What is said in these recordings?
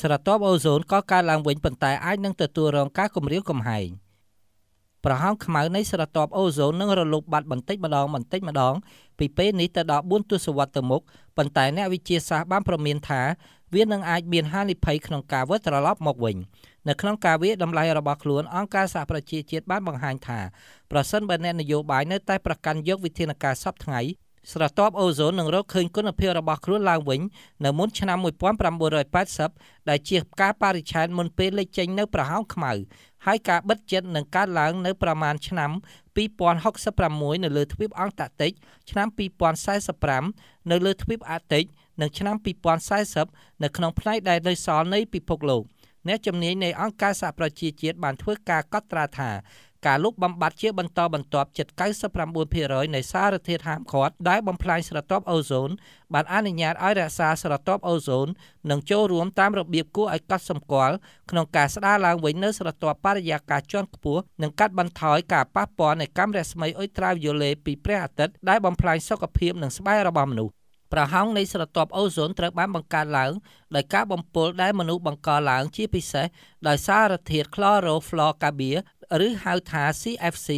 ស្រទាប់អូហ្សូនក៏កើតឡើងវិញប៉ុន្តែអាចនឹងទទួលរងការគំរាមកំហែងប្រហោងខ្មៅនៃស្រទាប់អូហ្សូននឹងរលុបបាត់បន្តិចម្ដងបន្តិចម្ដងពីពេលនេះទៅដល់4ទសវត្សរ៍ទៅមុខប៉ុន្តែអ្នកវិទ្យាសាស្ត្របានប្រមាណថាវានឹងអាចមានហានិភ័យក្នុងការវិលត្រឡប់មកវិញនៅក្នុងការវាតម្លៃរបស់ខ្លួនអង្គការសហប្រជាជាតិបានបង្ហាញថាប្រសិនបើអ្នកនយោបាយនៅតែប្រកាន់យកវិធានការសពថ្ងៃស្រទាប់អូហ្សូននឹងរកឃើញគុណភាពរបស់ខ្លួនឡើងវិញនៅមុនឆ្នាំ1980ដែលជាការបរិច្ឆេទមុនពេលលេចចេញនៅប្រហោងខ្មៅហើយការបិទចិត្តនឹងកើតឡើងនៅប្រមាណឆ្នាំ2066នៅលើទ្វីបអង់តាក់ទិកឆ្នាំ2045នៅលើទ្វីបអាតិកនិងឆ្នាំ2040នៅក្នុងផ្នែកដែលនៅសល់នៃពិភពលោកអ្នកជំនាញនៃអង្គការសហប្រជាជាតិបានធ្វើការកត់ត្រាថាការលុបបំបាត់ជាបន្តបន្ទាប់ជិត99%នៃសារធាតុហាមឃាត់ដែលបំផ្លាញស្រទាប់អូโซនបានអនុញ្ញាតឲ្យរក្សាស្រទាប់អូโซននិងចូលរួមតាមរបៀបគួរឲ្យកត់សម្គាល់ក្នុងការស្ដារឡើងវិញនូវស្រទាប់បរិយាកាសជាន់ខ្ពស់និងកាត់បន្ថយការប៉ះពាល់នៃកាំរស្មីអ៊ុយត្រាវយូឡេពីព្រះអាទិត្យដែលបំផ្លាញសុខភាពនិងស្បែករបស់មនុស្សប្រហោងនៃស្រទាប់អូโซនត្រូវបានបង្កើតឡើងដោយការបំពុលដែលមនុស្សបង្កឡើងជាពិសេសដោយសារធាតុ chlorofluorocarbir ឬហៅថា CFC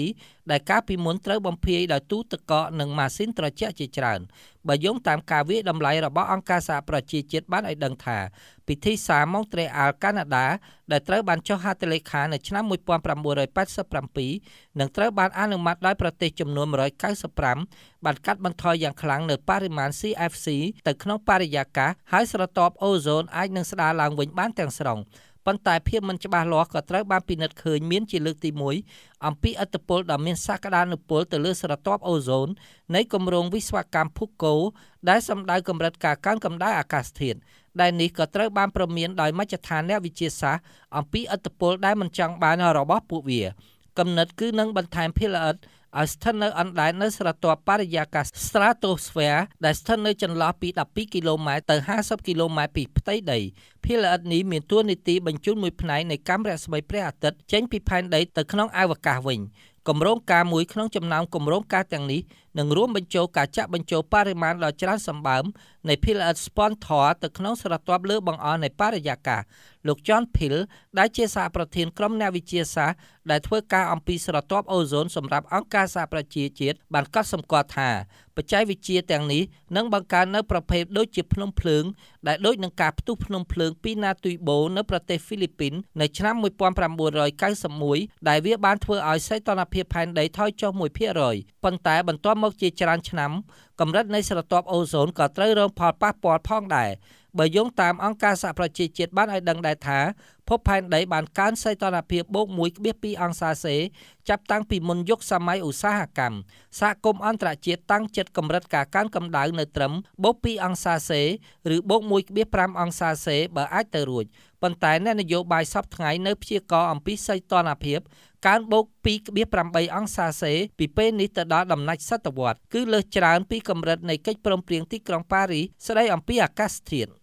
ដែលកាលពីមុនត្រូវបំភាយដោយទូទឹកកកនិងម៉ាស៊ីនត្រជាក់ជាច្រើនបើយោងតាមការវាយតម្លៃរបស់អង្គការសហប្រជាជាតិបានឲ្យដឹងថាពិធីសារម៉ុងត្រេអាល់កាណាដា ដែលត្រូវបានចុះហត្ថលេខានៅឆ្នាំ1987និងត្រូវបានអនុម័តដោយប្រទេសចំនួន195បានកាត់បន្ថយយ៉ាងខ្លាំងនៅបរិមាណ CFC ទៅក្នុងបរិយាកាសហើយស្រទាប់អូโซនអាចនឹងស្ដារឡើងវិញបានទាំងស្រុងប៉ុន្តែភាពមិនច្បាស់លាស់ក៏ត្រូវបានពិនិត្យឃើញមានជាលើកទី1អំពីឥទ្ធិពលដ៏មានសក្តានុពលទៅលើស្រទាប់អូโซននៃគម្រោងវិស្វកម្មភូកូដែលសម្ដៅកម្រិតការកើនកម្ដៅអាកាសធាតុដែលនេះក៏ត្រូវបានព្រមានដោយមជ្ឈដ្ឋានអ្នកវិទ្យាសាស្ត្រអំពីឥទ្ធិពលដែលមិនចង់បាន របស់ពួកវាគំនិតគឺនឹងបន្ថែមភាពល្អិតឲ្យស្ថិតនៅអណ្ដែតនៅស្រទាប់បរិយាកាស Stratosphere ដែលស្ថិតនៅចន្លោះពី12គីឡូម៉ែត្រទៅ50គីឡូម៉ែត្រពីផ្ទៃដីភាគល្អិតនេះមានតួនាទីបញ្ជូនមួយផ្នែកនៃកាំរស្មីព្រះអាទិត្យចេញពីផែនដីទៅក្នុងអវកាសវិញគម្រោងការមួយក្នុងចំណោមគម្រោងការទាំងនេះនិងរួមបញ្ចូលការចាក់បញ្ចូលបរិមាណដ៏ច្រើនសម្បើមនៃ Pill at Sponsor ទៅក្នុងស្រទាប់លើបង្អស់នៃបរិយាកាសលោក John Pill ដែលជាសហប្រធានក្រុមអ្នកវិទ្យាសាស្ត្រដែលធ្វើការអំពីស្រទាប់អូโซนសម្រាប់អង្គការសហប្រជាជាតិបានកត់សម្គាល់ថាបច្ចេកវិទ្យាទាំងនេះនឹងបង្កើននៅប្រភេទដូចជាភ្នំភ្លើងដែលដូចនឹងការផ្ទុះភ្នំភ្លើងពីណាទុយបូនៅប្រទេសហ្វីលីពីននៅឆ្នាំ1991ដែលវាបានធ្វើឲ្យសីតុណ្ហភាពផែនដីថយចុះ1%ប៉ុន្តែបន្ទាប់មកជាច្រើនឆ្នាំកម្រិតនៃស្រទាប់អូโซนក៏ត្រូវរងផលប៉ះពាល់ផងដែរបើយោងតាមអង្គការសហប្រជាជាតិបានឲ្យដឹងដែរថាភពផែនដីបានកើនសីតុណ្ហភាពបូក1.2អង្សាសេចាប់តាំងពីមុនយុគសម័យឧស្សាហកម្មសហគមន៍អន្តរជាតិតាំងចិត្តកម្រិតការកើនកម្ដៅនៅត្រឹមបូក2អង្សាសេឬបូក1.5អង្សាសេបើអាចទៅរួចប៉ុន្តែអ្នកនយោបាយសពថ្ងៃនៅព្យាករអំពីសីតុណ្ហភាពកើនបូក2.8អង្សាសេពីពេលនេះទៅដល់ដំណាច់សតវត្សគឺលើសច្រើនពីកម្រិតនៃកិច្ចព្រមព្រៀងទីក្រុងប៉ារីសស្ដីអំពីអាកាសធាតុ